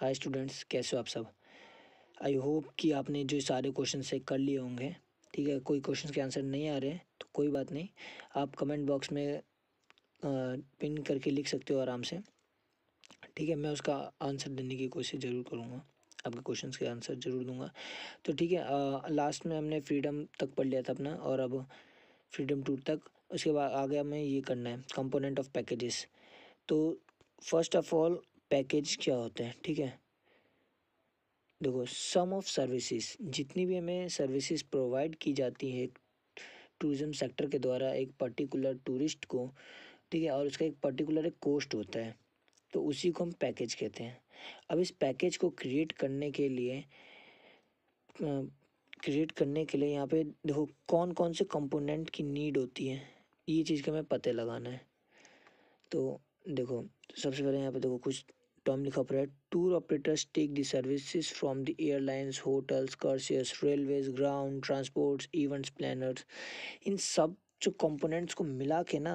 hi students कैसे हो आप सब आई होप कि आपने जो सारे क्वेश्चन से कर लिए होंगे ठीक है कोई क्वेश्चन के आंसर नहीं आ रहे तो कोई बात नहीं आप कमेंट बॉक्स में पिन करके लिख सकते हो आराम से ठीक है मैं उसका आंसर देने की कोशिश ज़रूर करूँगा आपके क्वेश्चन के आंसर ज़रूर दूंगा तो ठीक है लास्ट में हमने फ्रीडम तक पढ़ लिया था अपना और अब फ्रीडम टू तक उसके बाद आगे हमें ये करना है कंपोनेंट ऑफ पैकेजेस तो फर्स्ट ऑफ ऑल पैकेज क्या होता है ठीक है देखो सम ऑफ सर्विसेज जितनी भी हमें सर्विसेज प्रोवाइड की जाती है टूरिज़म सेक्टर के द्वारा एक पर्टिकुलर टूरिस्ट को ठीक है और उसका एक पर्टिकुलर एक कोस्ट होता है तो उसी को हम पैकेज कहते हैं अब इस पैकेज को क्रिएट करने के लिए क्रिएट करने के लिए यहाँ पे देखो कौन कौन से कंपोनेंट की नीड होती है ये चीज़ का हमें पते लगाना है तो देखो सबसे पहले यहाँ पे देखो कुछ टर्म लिखा पड़ा है tour operators take the services from the airlines hotels cruises railways ground transports events planners इन सब जो कंपोनेंट्स को मिला के ना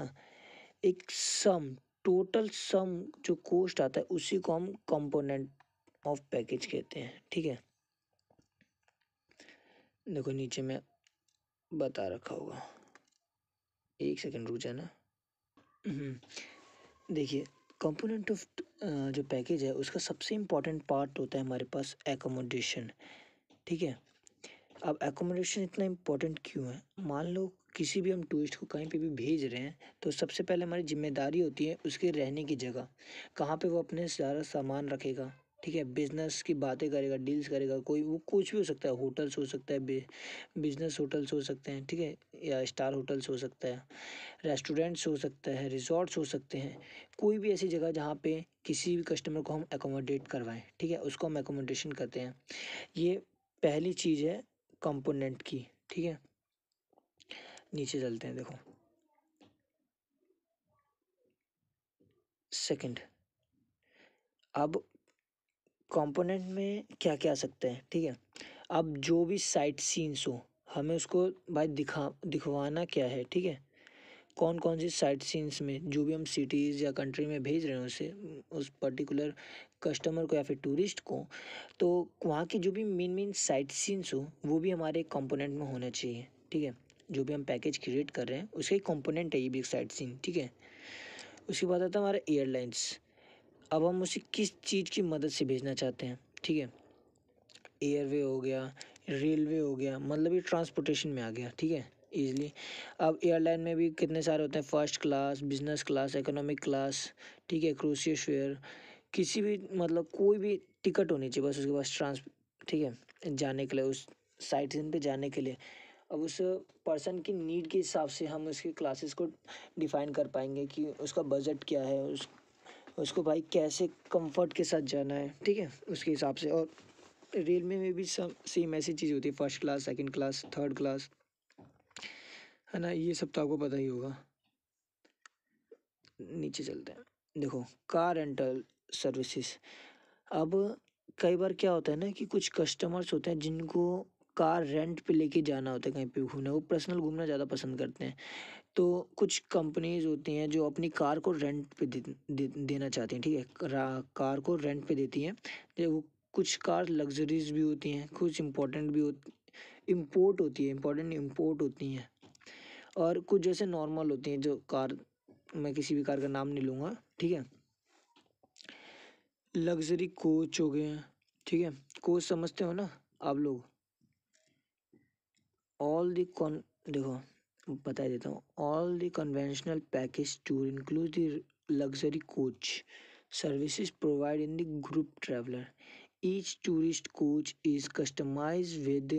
एक सम टोटल सम जो कोस्ट आता है उसी को हम कंपोनेंट ऑफ पैकेज कहते हैं ठीक है देखो नीचे में बता रखा होगा एक सेकेंड रुक जाना हम्म, देखिए कंपोनेंट ऑफ uh, जो पैकेज है उसका सबसे इम्पॉर्टेंट पार्ट होता है हमारे पास एकोमोडेशन ठीक है अब एकोमोडेशन इतना इम्पोर्टेंट क्यों है मान लो किसी भी हम टूरिस्ट को कहीं पे भी भेज रहे हैं तो सबसे पहले हमारी जिम्मेदारी होती है उसके रहने की जगह कहाँ पे वो अपने सारा सामान रखेगा ठीक है बिज़नेस की बातें करेगा डील्स करेगा कोई वो कुछ भी हो सकता है होटल्स हो सकता है बिज़नेस होटल्स हो सकते हैं ठीक है या स्टार होटल्स हो सकता है रेस्टोरेंट्स हो सकता है रिजॉर्ट्स हो सकते हैं कोई भी ऐसी जगह जहाँ पे किसी भी कस्टमर को हम एकोमोडेट करवाएं ठीक है उसको हम एकोमोडेशन करते हैं ये पहली चीज़ है कंपोनेंट की ठीक है नीचे चलते हैं देखो सेकेंड अब कंपोनेंट में क्या क्या आ सकता है ठीक है अब जो भी साइट सीन्स हो हमें उसको भाई दिखा दिखवाना क्या है ठीक है कौन कौन सी साइट सीन्स में जो भी हम सिटीज़ या कंट्री में भेज रहे हैं उसे उस पर्टिकुलर कस्टमर को या फिर टूरिस्ट को तो वहाँ की जो भी मेन मेन साइट सीन्स हो वो भी हमारे कंपोनेंट में होना चाहिए ठीक है जो भी हम पैकेज क्रिएट कर रहे हैं उसका ही कॉम्पोनेंट है ये भी एक साइट सीन ठीक है उसके बाद आता है हमारा एयरलाइंस अब हम उसे किस चीज़ की मदद से भेजना चाहते हैं ठीक है एयरवे हो गया रेलवे हो गया मतलब ये ट्रांसपोर्टेशन में आ गया ठीक है ईजिली अब एयरलाइन में भी कितने सारे होते हैं first class business class economic class ठीक है क्रूसियर शेयर किसी भी मतलब कोई भी टिकट होनी चाहिए बस उसके पास ट्रांस ठीक है जाने के लिए उस साइट सीन पे जाने के लिए अब उस पर्सन की नीड के हिसाब से हम उसके क्लासेस को डिफ़ाइन कर पाएंगे कि उसका बजट क्या है उस उसको भाई कैसे कंफर्ट के साथ जाना है ठीक है उसके हिसाब से और रेलवे में भी सब सेम ऐसी चीज़ होती है first class second class third class है ना ये सब तो आपको पता ही होगा नीचे चलते हैं देखो कार रेंटल सर्विसेज अब कई बार क्या होता है ना कि कुछ कस्टमर्स होते हैं जिनको कार रेंट पे लेके जाना होता है कहीं पे घूमना वो पर्सनल घूमना ज़्यादा पसंद करते हैं तो कुछ कंपनीज़ होती हैं जो अपनी कार को रेंट पे दे, दे, देना चाहती हैं ठीक है कार को रेंट पे देती हैं वो कुछ कार लग्जरीज भी होती हैं कुछ इम्पोर्टेंट भी होती इम्पोर्ट होती है इम्पोर्टेंट इम्पोर्ट होती हैं और कुछ जैसे नॉर्मल होती हैं जो कार मैं किसी भी कार का नाम नहीं लूँगा ठीक है लग्जरी कोच हो गए ठीक है कोच समझते हो ना आप लोग ऑल दी देखो बता देता हूँ all the conventional package tour include the luxury coach services provide in the group traveller each tourist coach is customise with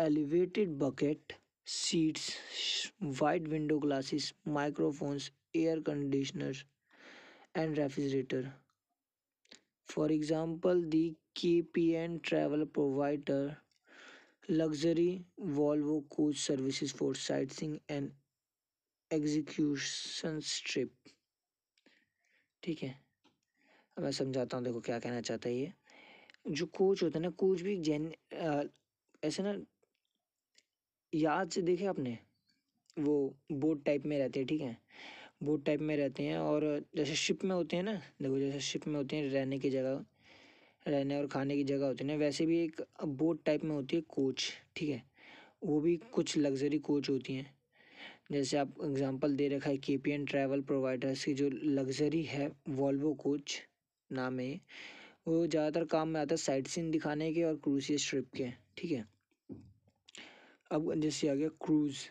elevated bucket seats wide window glasses microphones air conditioner and refrigerator for example the P N travel provider Volvo coach services for sightseeing and execution strip ठीक है अब मैं समझाता हूँ देखो क्या कहना चाहता है ये जो कोच होता है ना कोच भी जेन ऐसे ना याद से देखे आपने वो बोट टाइप में रहते हैं ठीक है बोट टाइप में रहते हैं और जैसे शिप में होते हैं ना देखो जैसे शिप में होते हैं रहने की जगह रहने और खाने की जगह होती है ना वैसे भी एक बोट टाइप में होती है कोच ठीक है वो भी कुछ लग्जरी कोच होती हैं जैसे आप एग्ज़ाम्पल दे रखा है के पी एन ट्रैवल प्रोवाइडर्स की जो लग्जरी है वॉल्वो कोच नाम है वो ज़्यादातर काम में आता है साइट सीन दिखाने के और क्रूज ट्रिप के ठीक है अब जैसे आ गया क्रूज़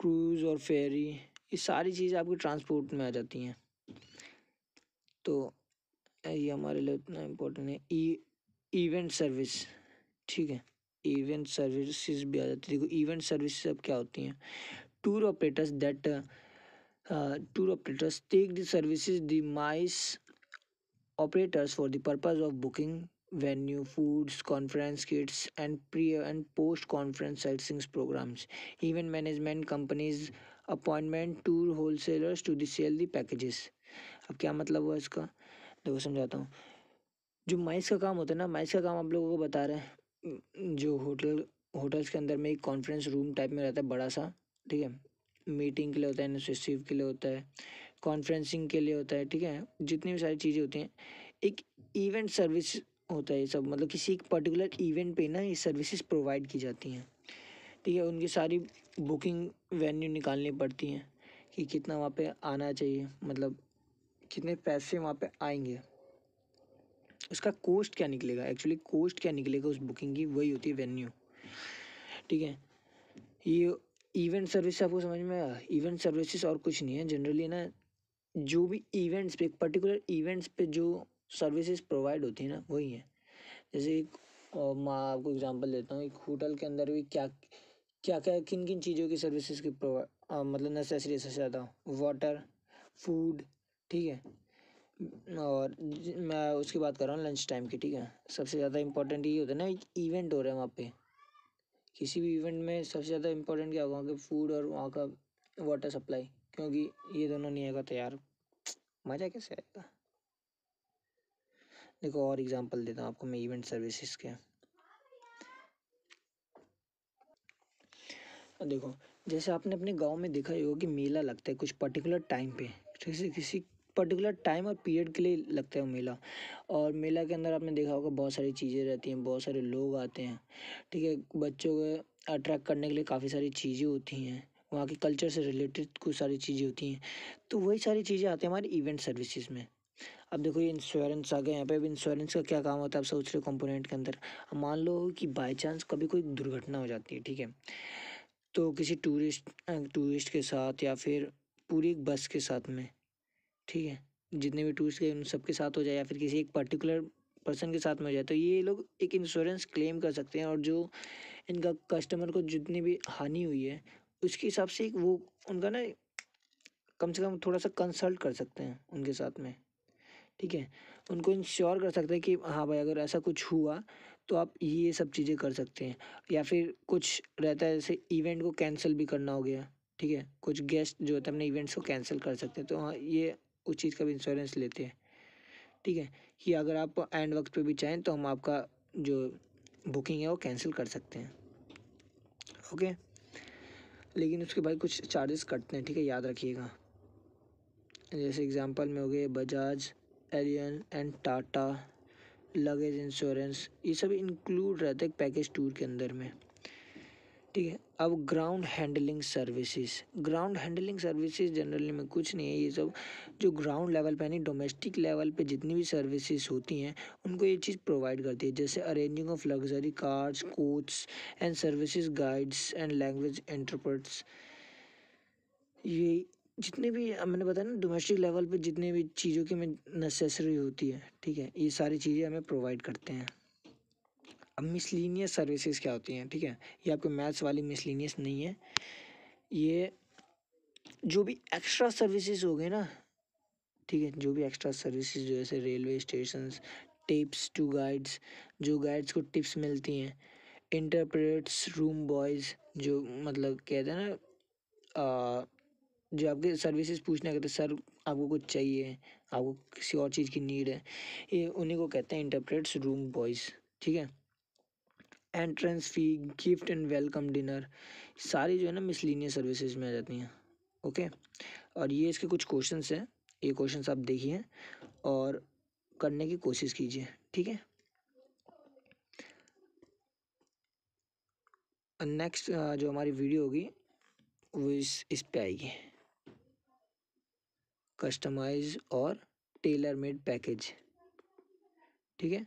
क्रूज़ और फेरी ये सारी चीज़ें आपकी ट्रांसपोर्ट में आ जाती हैं तो ये हमारे लिए उतना इम्पोर्टेंट है ई इवेंट सर्विस ठीक है इवेंट सर्विसेज भी आ जाती है देखो इवेंट सर्विस अब क्या होती हैं tour operators that tour operators take the services the MICE operators for the purpose of booking venue foods conference kits and pre and post conference service programmes event management companies appointment tour wholesalers to the sale अब क्या मतलब हुआ इसका देखो तो समझाता हूँ जो माइस का काम होता है ना माइस का काम आप लोगों को बता रहे हैं जो होटल होटल्स के अंदर में एक कॉन्फ्रेंस रूम टाइप में रहता है बड़ा सा ठीक है मीटिंग के लिए होता है इनिशिएटिव के लिए होता है कॉन्फ्रेंसिंग के लिए होता है ठीक है जितनी भी सारी चीज़ें होती हैं एक इवेंट सर्विस होता है ये सब मतलब किसी एक पर्टिकुलर इवेंट पे ना ये सर्विसेज प्रोवाइड की जाती हैं ठीक है उनकी सारी बुकिंग वेन्यू निकालनी पड़ती हैं कि कितना वहाँ पे आना चाहिए मतलब कितने पैसे वहाँ पे आएंगे उसका कोस्ट क्या निकलेगा एक्चुअली कोस्ट क्या निकलेगा उस बुकिंग की वही होती है वेन्यू ठीक है ये इवेंट सर्विस आपको समझ में आया इवेंट सर्विसेज और कुछ नहीं है जनरली ना जो भी इवेंट्स पे पर्टिकुलर इवेंट्स पे जो सर्विसेज प्रोवाइड होती है ना वही है जैसे एक मैं आपको एग्जांपल देता हूँ एक होटल के अंदर भी क्या क्या क्या किन किन चीज़ों की सर्विसेज की प्रोवाइड मतलब नेसेसरी से ज़्यादा वाटर फूड ठीक है और मैं उसकी बात कर रहा हूँ लंच टाइम की ठीक है सबसे ज़्यादा इम्पोर्टेंट ये होता है ना एक इवेंट हो रहा है वहाँ पे किसी भी इवेंट में सबसे ज़्यादा इम्पोर्टेंट क्या होगा वहाँ के फूड और वहाँ का वाटर सप्लाई क्योंकि ये दोनों नहीं आएगा तैयार मज़ा कैसे आएगा देखो और एग्जांपल देता हूँ आपको मैं इवेंट सर्विसेज के देखो जैसे आपने अपने गांव में देखा ही होगा कि मेला लगता है कुछ पर्टिकुलर टाइम पे जैसे किसी पर्टिकुलर टाइम और पीरियड के लिए लगता है वो मेला और मेला के अंदर आपने देखा होगा बहुत सारी चीज़ें रहती हैं बहुत सारे लोग आते हैं ठीक है बच्चों को अट्रैक्ट करने के लिए काफ़ी सारी चीज़ें होती हैं वहाँ के कल्चर से रिलेटेड कुछ सारी चीज़ें होती हैं तो वही सारी चीज़ें आती हैं हमारे इवेंट सर्विसेज में अब देखो ये इंश्योरेंस आ गया यहाँ पे अब इंश्योरेंस का क्या काम होता है आप सोच रहे हो कंपोनेंट के अंदर अब मान लो कि बाई चांस कभी कोई दुर्घटना हो जाती है ठीक है तो किसी टूरिस्ट टूरिस्ट के साथ या फिर पूरी एक बस के साथ में ठीक है जितने भी टूरिस्ट गए उन सबके साथ हो जाए या फिर किसी एक पर्टिकुलर पर्सन के साथ में हो जाए तो ये लोग एक इंश्योरेंस क्लेम कर सकते हैं और जो इनका कस्टमर को जितनी भी हानि हुई है उसके हिसाब से वो उनका ना कम से कम थोड़ा सा कंसल्ट कर सकते हैं उनके साथ में ठीक है उनको इंश्योर कर सकते हैं कि हाँ भाई अगर ऐसा कुछ हुआ तो आप ये सब चीज़ें कर सकते हैं या फिर कुछ रहता है जैसे इवेंट को कैंसिल भी करना हो गया ठीक है कुछ गेस्ट जो होते हैं अपने इवेंट्स को कैंसिल कर सकते हैं तो हाँ ये उस चीज़ का भी इंश्योरेंस लेते हैं ठीक है कि अगर आप एंड वक्त पे भी चाहें तो हम आपका जो बुकिंग है वो कैंसिल कर सकते हैं ओके लेकिन उसके भाई कुछ चार्जेस कटते हैं ठीक है याद रखिएगा जैसे एग्जांपल में हो गए Bajaj Allianz and Tata luggage insurance ये सब इंक्लूड रहते हैं पैकेज टूर के अंदर में ठीक है अब ground handling services ground handling services generally में कुछ नहीं है ये सब जो ग्राउंड लेवल पे यानी डोमेस्टिक लेवल पे जितनी भी सर्विसेज होती हैं उनको ये चीज़ प्रोवाइड करती है जैसे arranging of luxury cars coach and services guides and language interpreters ये जितने भी मैंने बताया ना डोमेस्टिक लेवल पे जितने भी चीज़ों की में नेसेसरी होती है ठीक है ये सारी चीज़ें हमें प्रोवाइड करते हैं अब मिसलिनियस सर्विसेज क्या होती हैं ठीक है ये आपके मैथ्स वाली मिसलिनियस नहीं है ये जो भी एक्स्ट्रा सर्विसेज हो गए ना ठीक है जो भी एक्स्ट्रा सर्विसेज जैसे railway station tips to guides जो गाइड्स को टिप्स मिलती हैं इंटरप्रेट्स रूम बॉयज़ जो मतलब कहते हैं ना जो आपके सर्विसेज पूछना कहते सर आपको कुछ चाहिए आपको किसी और चीज़ की नीड है ये उन्हीं को कहते हैं इंटरप्रेट्स रूम बॉयज़ ठीक है entrance fee gift and welcome dinner सारी जो है ना मिसलिनियस सर्विसेज में आ जाती हैं ओके और ये इसके कुछ क्वेश्चन हैं ये क्वेश्चन आप देखिए और करने की कोशिश कीजिए ठीक है नेक्स्ट जो हमारी वीडियो होगी वो इस इस पे आएगी कस्टमाइज और टेलर मेड पैकेज ठीक है